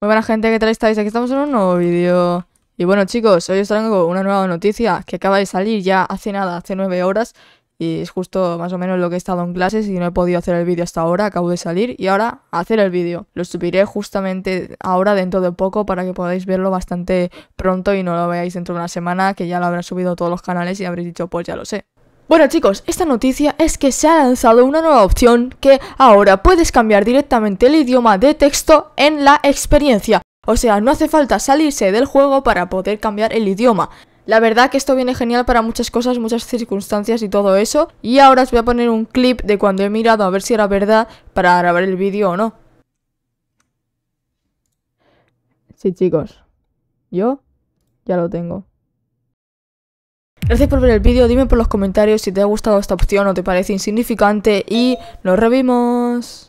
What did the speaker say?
Muy buena gente, ¿qué tal estáis? Aquí estamos en un nuevo vídeo. Y bueno chicos, hoy os traigo una nueva noticia que acaba de salir ya hace nada, hace nueve horas. Y es justo más o menos lo que he estado en clases y no he podido hacer el vídeo hasta ahora, acabo de salir. Y ahora hacer el vídeo. Lo subiré justamente ahora dentro de poco para que podáis verlo bastante pronto y no lo veáis dentro de una semana que ya lo habrán subido todos los canales y habréis dicho pues ya lo sé. Bueno chicos, esta noticia es que se ha lanzado una nueva opción que ahora puedes cambiar directamente el idioma de texto en la experiencia. O sea, no hace falta salirse del juego para poder cambiar el idioma. La verdad que esto viene genial para muchas cosas, muchas circunstancias y todo eso. Y ahora os voy a poner un clip de cuando he mirado a ver si era verdad para grabar el vídeo o no. Sí chicos, yo ya lo tengo. Gracias por ver el vídeo, dime por los comentarios si te ha gustado esta opción o te parece insignificante y nos revimos.